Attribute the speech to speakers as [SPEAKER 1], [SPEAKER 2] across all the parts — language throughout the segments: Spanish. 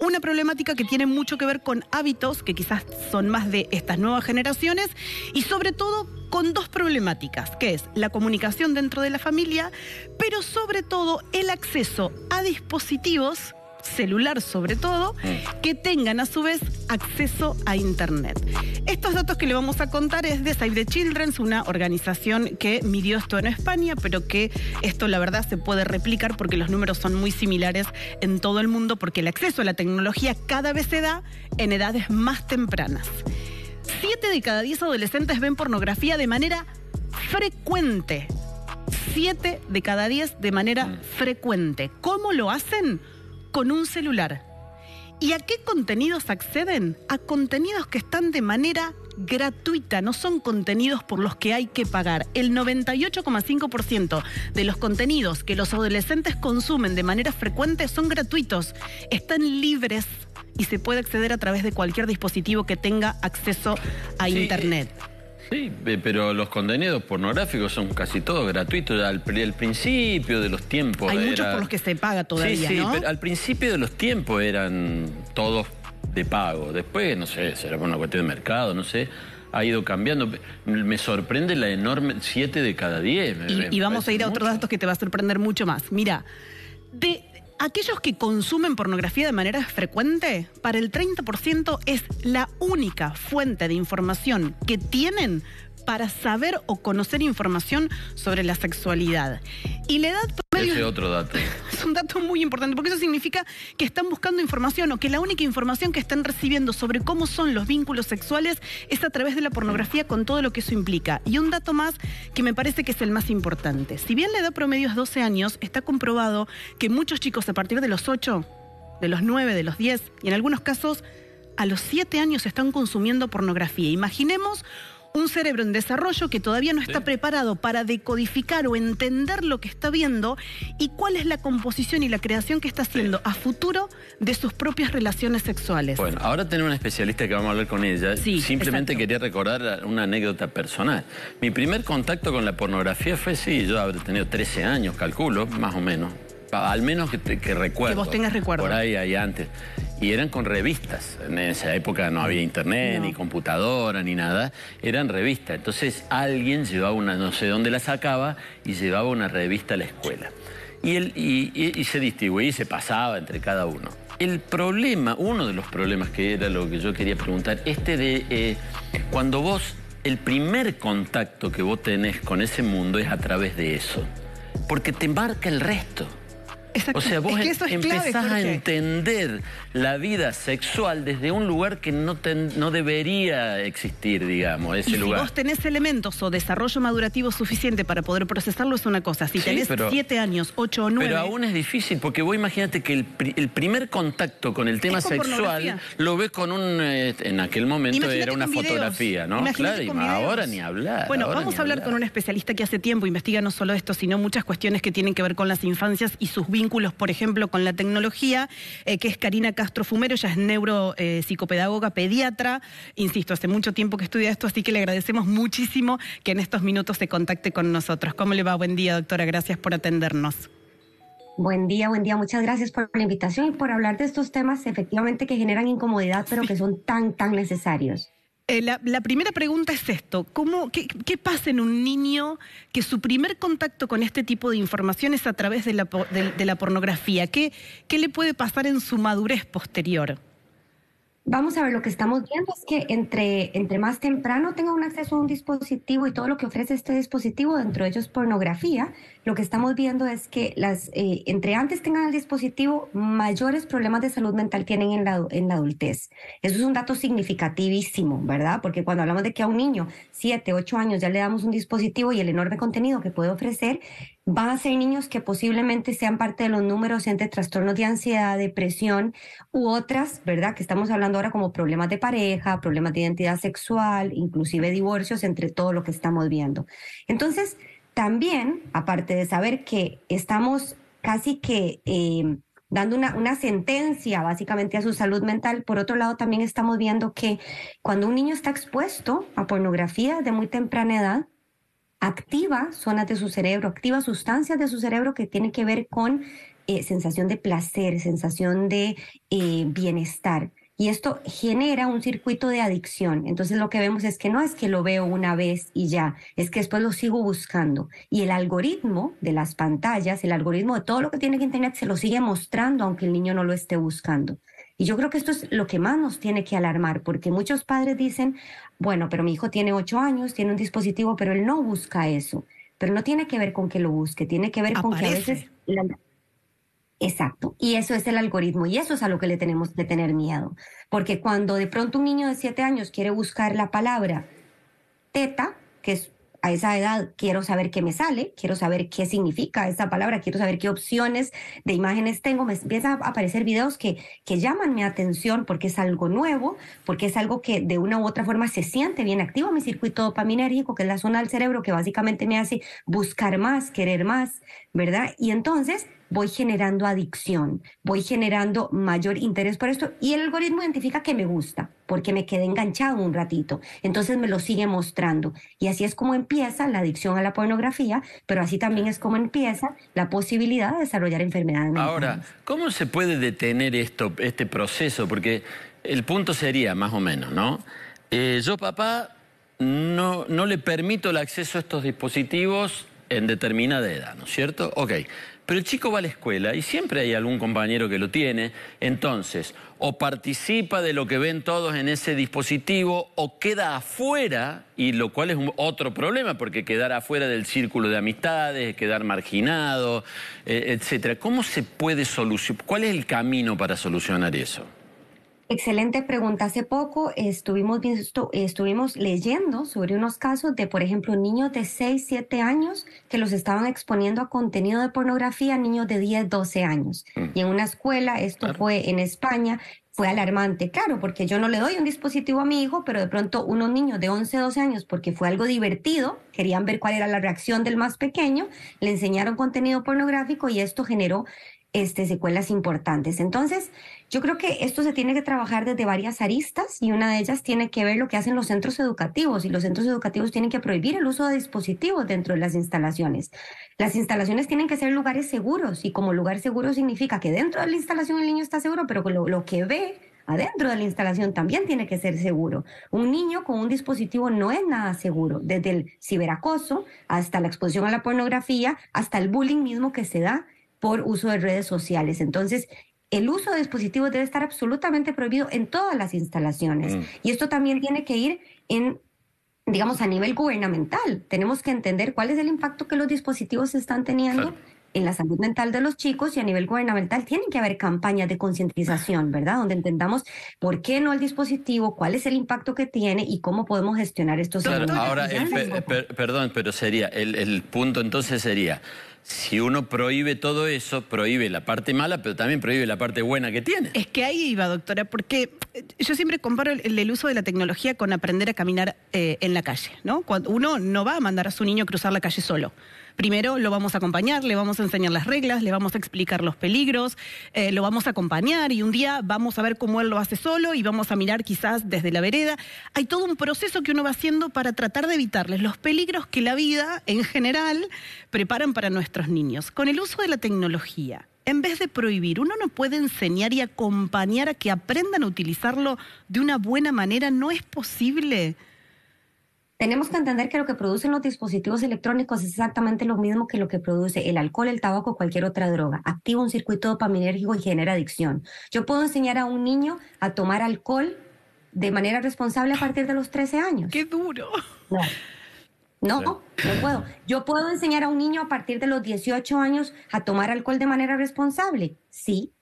[SPEAKER 1] Una problemática que tiene mucho que ver con hábitos, que quizás son más de estas nuevas generaciones, y sobre todo con dos problemáticas, que es la comunicación dentro de la familia, pero sobre todo el acceso a dispositivos celular sobre todo, mm. que tengan a su vez acceso a Internet. Estos datos que le vamos a contar es de Save the Children, una organización que midió esto en España, pero que esto la verdad se puede replicar porque los números son muy similares en todo el mundo, porque el acceso a la tecnología cada vez se da en edades más tempranas. Siete de cada diez adolescentes ven pornografía de manera frecuente. Siete de cada diez de manera mm. frecuente. ¿Cómo lo hacen? con un celular. ¿Y a qué contenidos acceden? A contenidos que están de manera gratuita, no son contenidos por los que hay que pagar. El 98,5% de los contenidos que los adolescentes consumen de manera frecuente son gratuitos, están libres y se puede acceder a través de cualquier dispositivo que tenga acceso a Internet. Eh,
[SPEAKER 2] Sí, pero los contenidos pornográficos son casi todos gratuitos. Al, principio de los tiempos. Hay muchos por los
[SPEAKER 1] que se paga todavía. Sí, sí, pero
[SPEAKER 2] al principio de los tiempos eran todos de pago. Después, no sé, será por una cuestión de mercado, no sé. Ha ido cambiando. Me sorprende la enorme 7 de cada 10. Y, y, vamos a
[SPEAKER 1] ir a otros datos que te va a sorprender mucho más. Mira, de aquellos que consumen pornografía de manera frecuente, para el 30% es la única fuente de información que tienen para saber o conocer información sobre la sexualidad. Y la edad otro dato. Es un dato muy importante, porque eso significa que están buscando información o que la única información que están recibiendo sobre cómo son los vínculos sexuales es a través de la pornografía con todo lo que eso implica. Y un dato más que me parece que es el más importante. Si bien la edad promedio es 12 años, está comprobado que muchos chicos a partir de los 8, de los 9, de los 10 y en algunos casos a los 7 años están consumiendo pornografía. Imaginemos un cerebro en desarrollo que todavía no está preparado para decodificar o entender lo que está viendo y cuál es la composición y la creación que está haciendo a futuro de sus propias relaciones sexuales. Bueno,
[SPEAKER 2] ahora tenemos una especialista que vamos a hablar con ella. Sí, Simplemente quería recordar una anécdota personal. Mi primer contacto con la pornografía fue, sí, yo habré tenido 13 años, calculo, más o menos. Al menos que, que recuerdo. Que vos tengas recuerdo. Por ahí, ahí antes y eran con revistas. En esa época no había internet, ni computadora, ni nada. Eran revistas. Entonces alguien llevaba una, no sé dónde la sacaba, y llevaba una revista a la escuela. Y, él, y, se distribuía y se pasaba entre cada uno. El problema, uno de los problemas que era lo que yo quería preguntar, este de eh, cuando vos, el primer contacto que vos tenés con ese mundo es a través de eso, porque te embarca el resto. O sea, vos es empezás a entender la vida sexual desde un lugar que no, debería existir, digamos, ese lugar. Si vos
[SPEAKER 1] tenés elementos o desarrollo madurativo suficiente para poder procesarlo, es una cosa. Si tenés siete años, ocho o nueve. Pero
[SPEAKER 2] aún es difícil, porque vos imagínate que el, primer contacto con el tema sexual lo ves con un. Eh, en aquel momento era una fotografía, ¿no? Claro, y ahora ni hablar. Bueno, vamos a hablar, hablar con
[SPEAKER 1] un especialista que hace tiempo investiga no solo esto, sino muchas cuestiones que tienen que ver con las infancias y sus vínculos vínculos, por ejemplo, con la tecnología, eh, que es Karina Castro Fumero, ella es neuropsicopedagoga, pediatra, insisto, hace mucho tiempo que estudia esto, así que le agradecemos muchísimo que en estos minutos se contacte con nosotros. ¿Cómo le va? Buen día, doctora, gracias por atendernos.
[SPEAKER 3] Buen día, buen día. Muchas gracias por la invitación y por hablar de estos temas efectivamente que generan incomodidad, pero que son tan, tan necesarios. Eh, la, primera pregunta es esto, qué, pasa en un niño que su primer contacto con este
[SPEAKER 1] tipo de información es a través de la, la pornografía? ¿Qué le puede pasar en su madurez posterior?
[SPEAKER 3] Vamos a ver, lo que estamos viendo es que entre, entre más temprano tenga un acceso a un dispositivo y todo lo que ofrece este dispositivo, dentro de ellos pornografía, lo que estamos viendo es que las, eh, entre antes tengan el dispositivo, mayores problemas de salud mental tienen en la, en la adultez. Eso es un dato significativísimo, ¿verdad? Porque cuando hablamos de que a un niño, 7, 8 años, ya le damos un dispositivo y el enorme contenido que puede ofrecer, van a ser niños que posiblemente sean parte de los números entre trastornos de ansiedad, depresión u otras, ¿verdad? Que estamos hablando ahora como problemas de pareja, problemas de identidad sexual, inclusive divorcios, entre todo lo que estamos viendo. Entonces, también, aparte de saber que estamos casi que em, dando una sentencia básicamente a su salud mental, por otro lado también estamos viendo que cuando un niño está expuesto a pornografía de muy temprana edad, activa zonas de su cerebro, activa sustancias de su cerebro que tienen que ver con eh, sensación de placer, sensación de eh, bienestar. Y esto genera un circuito de adicción. Entonces lo que vemos es que no es que lo veo una vez y ya, es que después lo sigo buscando. Y el algoritmo de las pantallas, el algoritmo de todo lo que tiene que Internet se lo sigue mostrando aunque el niño no lo esté buscando. Y yo creo que esto es lo que más nos tiene que alarmar, porque muchos padres dicen, bueno, pero mi hijo tiene ocho años, tiene un dispositivo, pero él no busca eso. Pero no tiene que ver con que lo busque, tiene que ver con que a veces... Exacto, y eso es el algoritmo y eso es a lo que le tenemos que tener miedo, porque cuando de pronto un niño de siete años quiere buscar la palabra teta, que es a esa edad quiero saber qué me sale, quiero saber qué significa esa palabra, quiero saber qué opciones de imágenes tengo. Me empiezan a aparecer videos que, que llaman mi atención porque es algo nuevo, porque es algo que de una u otra forma se siente bien activo mi circuito dopaminérgico, que es la zona del cerebro que básicamente me hace buscar más, querer más, ¿verdad? Y entonces voy generando adicción, voy generando mayor interés por esto y el algoritmo identifica que me gusta porque me quedé enganchado un ratito. Entonces me lo sigue mostrando. Y así es como empieza la adicción a la pornografía, pero así también es como empieza la posibilidad de desarrollar enfermedades.
[SPEAKER 2] Ahora, ¿cómo se puede detener esto, este proceso? Porque el punto sería, más o menos, ¿no? Eh, yo, papá, no, no le permito el acceso a estos dispositivos en determinada edad, ¿no es cierto? Ok, pero el chico va a la escuela y siempre hay algún compañero que lo tiene. Entonces, o participa de lo que ven todos en ese dispositivo o queda afuera, y lo cual es otro problema, porque quedar afuera del círculo de amistades, quedar marginado, eh, etc. ¿Cómo se puede solucionar? ¿Cuál es el camino para solucionar eso?
[SPEAKER 3] Excelente pregunta. Hace poco estuvimos, estuvimos leyendo sobre unos casos de, por ejemplo, niños de 6, 7 años que los estaban exponiendo a contenido de pornografía, niños de 10, 12 años. Mm. Y en una escuela, esto fue en España, fue alarmante, claro, porque yo no le doy un dispositivo a mi hijo, pero de pronto unos niños de 11, 12 años, porque fue algo divertido, querían ver cuál era la reacción del más pequeño, le enseñaron contenido pornográfico y esto generó este, secuelas importantes. Entonces, yo creo que esto se tiene que trabajar desde varias aristas y una de ellas tiene que ver lo que hacen los centros educativos y los centros educativos tienen que prohibir el uso de dispositivos dentro de las instalaciones. Las instalaciones tienen que ser lugares seguros y como lugar seguro significa que dentro de la instalación el niño está seguro, pero lo, que ve adentro de la instalación también tiene que ser seguro. Un niño con un dispositivo no es nada seguro, desde el ciberacoso hasta la exposición a la pornografía, hasta el bullying mismo que se da por uso de redes sociales. Entonces, el uso de dispositivos debe estar absolutamente prohibido en todas las instalaciones. Mm. Y esto también tiene que ir en digamos a nivel gubernamental. Tenemos que entender cuál es el impacto que los dispositivos están teniendo en la salud mental de los chicos y a nivel gubernamental tienen que haber campañas de concientización, ¿verdad? Donde entendamos por qué no el dispositivo, cuál es el impacto que tiene y cómo podemos gestionar estos Ahora, eh, eh,
[SPEAKER 2] perdón, pero sería el punto entonces sería si uno prohíbe todo eso, prohíbe la parte mala, pero también prohíbe la parte buena que tiene. Es que
[SPEAKER 1] ahí iba, doctora, porque eh, yo siempre comparo el, uso de la tecnología con aprender a caminar eh, en la calle, ¿no? Cuando uno no va a mandar a su niño a cruzar la calle solo. Primero lo vamos a acompañar, le vamos a enseñar las reglas, le vamos a explicar los peligros, eh, lo vamos a acompañar y un día vamos a ver cómo él lo hace solo y vamos a mirar quizás desde la vereda. Hay todo un proceso que uno va haciendo para tratar de evitarles los peligros que la vida en general preparan para nuestros niños. Con el uso de la tecnología, en vez de prohibir, uno no puede enseñar y acompañar
[SPEAKER 3] a que aprendan a utilizarlo de una buena manera, no es posible. Tenemos que entender que lo que producen los dispositivos electrónicos es exactamente lo mismo que lo que produce el alcohol, el tabaco o cualquier otra droga. Activa un circuito dopaminérgico y genera adicción. Yo puedo enseñar a un niño a tomar alcohol de manera responsable a partir de los 13 años. ¡Qué duro! No. No, puedo. Yo puedo enseñar a un niño a partir de los 18 años a tomar alcohol de manera responsable. Sí,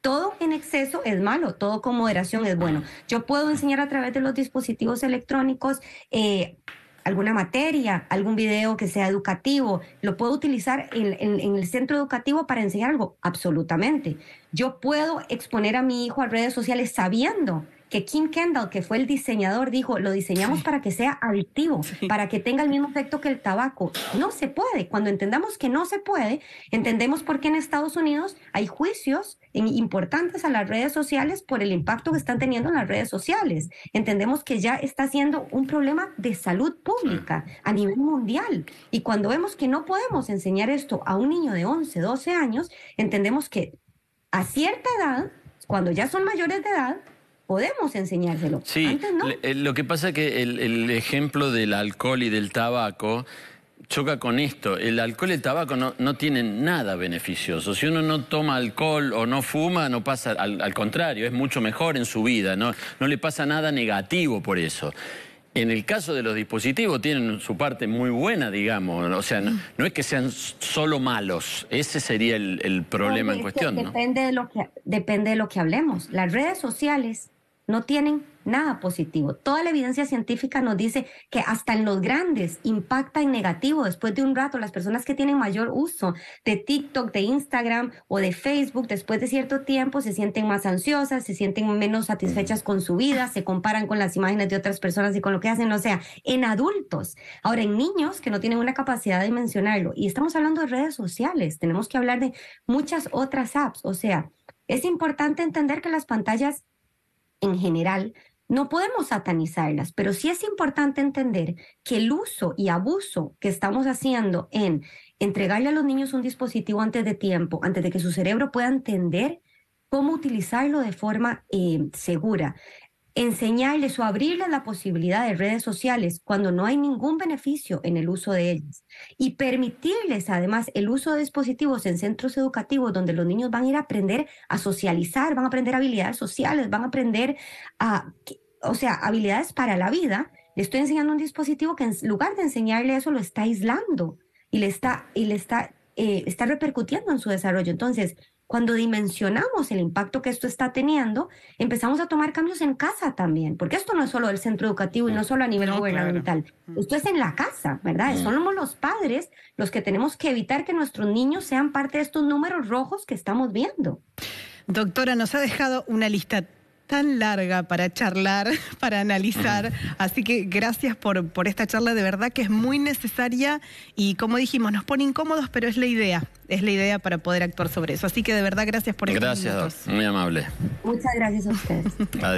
[SPEAKER 3] todo en exceso es malo, todo con moderación es bueno. Yo puedo enseñar a través de los dispositivos electrónicos eh, alguna materia, algún video que sea educativo, lo puedo utilizar en, en, el centro educativo para enseñar algo, absolutamente. Yo puedo exponer a mi hijo a redes sociales sabiendo que Kim Kendall, que fue el diseñador, dijo, lo diseñamos para que sea adictivo, para que tenga el mismo efecto que el tabaco. No se puede. Cuando entendamos que no se puede, entendemos por qué en Estados Unidos hay juicios importantes a las redes sociales por el impacto que están teniendo en las redes sociales. Entendemos que ya está siendo un problema de salud pública a nivel mundial. Y cuando vemos que no podemos enseñar esto a un niño de 11, 12 años, entendemos que a cierta edad, cuando ya son mayores de edad, podemos enseñárselo. Sí,
[SPEAKER 2] no. Eh, lo que pasa es que el, ejemplo del alcohol y del tabaco choca con esto. El alcohol y el tabaco no, no, tienen nada beneficioso. Si uno no toma alcohol o no fuma, no pasa, al, contrario, es mucho mejor en su vida, ¿no? no le pasa nada negativo por eso. En el caso de los dispositivos tienen su parte muy buena, digamos. O sea, no, es que sean solo malos. Ese sería el, problema en cuestión.
[SPEAKER 3] Depende, lo que, depende de lo que hablemos. Las redes sociales no tienen nada positivo. Toda la evidencia científica nos dice que hasta en los grandes impacta en negativo. Después de un rato, las personas que tienen mayor uso de TikTok, de Instagram o de Facebook, después de cierto tiempo se sienten más ansiosas, se sienten menos satisfechas con su vida, se comparan con las imágenes de otras personas y con lo que hacen, o sea, en adultos. Ahora, en niños que no tienen una capacidad de mencionarlo. Y estamos hablando de redes sociales, tenemos que hablar de muchas otras apps, o sea, es importante entender que las pantallas en general, no podemos satanizarlas, pero sí es importante entender que el uso y abuso que estamos haciendo en entregarle a los niños un dispositivo antes de tiempo, antes de que su cerebro pueda entender cómo utilizarlo de forma eh, segura, enseñarles o abrirles la posibilidad de redes sociales cuando no hay ningún beneficio en el uso de ellas y permitirles además el uso de dispositivos en centros educativos donde los niños van a ir a aprender a socializar, van a aprender habilidades sociales, van a aprender a, o sea, habilidades para la vida. Le estoy enseñando un dispositivo que en lugar de enseñarle eso lo está aislando y le está, y le está, eh, está repercutiendo en su desarrollo. Entonces, cuando dimensionamos el impacto que esto está teniendo, empezamos a tomar cambios en casa también, porque esto no es solo del centro educativo y no solo a nivel gubernamental, mm. esto es en la casa, ¿verdad? Somos los padres los que tenemos que evitar que nuestros niños sean parte de estos números rojos que estamos viendo. Doctora, nos ha dejado
[SPEAKER 1] una lista tan larga para charlar, para analizar. Así que gracias por, por esta charla, de verdad que es muy necesaria y como dijimos, nos pone incómodos, pero es la idea, es la idea para poder actuar sobre eso. Así que de verdad gracias por estar Gracias,
[SPEAKER 2] muy amable.
[SPEAKER 1] Muchas gracias a ustedes.